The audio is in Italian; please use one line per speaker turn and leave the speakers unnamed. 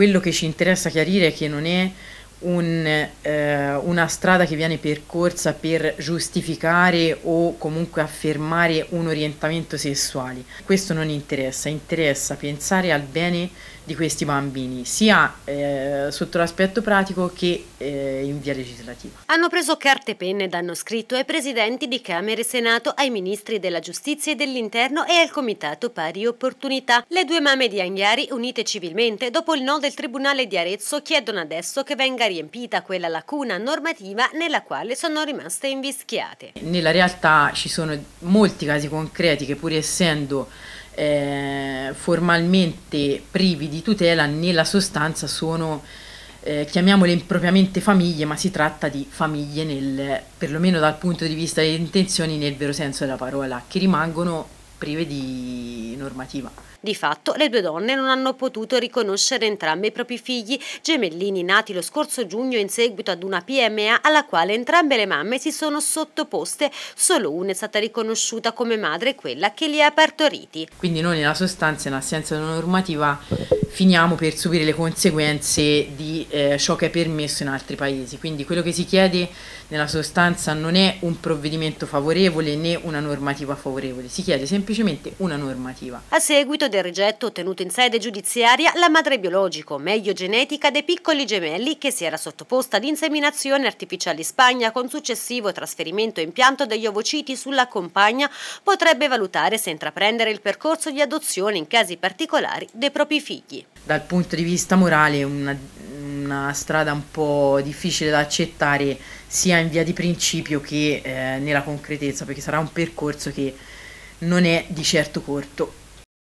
Quello che ci interessa chiarire è che non è un, eh, una strada che viene percorsa per giustificare o comunque affermare un orientamento sessuale. Questo non interessa, interessa pensare al bene di questi bambini, sia eh, sotto l'aspetto pratico che eh, in via legislativa.
Hanno preso carte e penne ed hanno scritto ai presidenti di Camere e Senato, ai ministri della Giustizia e dell'Interno e al Comitato Pari Opportunità. Le due mamme di Anghiari, unite civilmente, dopo il no del Tribunale di Arezzo, chiedono adesso che venga riempita quella lacuna normativa nella quale sono rimaste invischiate.
Nella realtà ci sono molti casi concreti che pur essendo eh, formalmente privi di tutela, nella sostanza sono eh, chiamiamole impropriamente famiglie, ma si tratta di famiglie nel, perlomeno dal punto di vista delle intenzioni nel vero senso della parola, che rimangono prive di normativa.
Di fatto le due donne non hanno
potuto riconoscere entrambi
i propri figli, gemellini nati lo scorso giugno in seguito ad una PMA alla quale entrambe le mamme si sono sottoposte, solo una è stata riconosciuta come madre quella che
li ha partoriti. Quindi noi nella sostanza in assenza di una normativa finiamo per subire le conseguenze di eh, ciò che è permesso in altri paesi. Quindi quello che si chiede nella sostanza non è un provvedimento favorevole né una normativa favorevole, si chiede semplicemente una normativa.
A seguito del rigetto ottenuto in sede giudiziaria, la madre biologico, meglio genetica dei piccoli gemelli che si era sottoposta ad inseminazione artificiale in Spagna con successivo trasferimento e impianto degli ovociti sulla compagna, potrebbe valutare se intraprendere il percorso di adozione in casi particolari dei propri figli
dal punto di vista morale una, una strada un po' difficile da accettare sia in via di principio che eh, nella concretezza, perché sarà un percorso che non è di certo corto.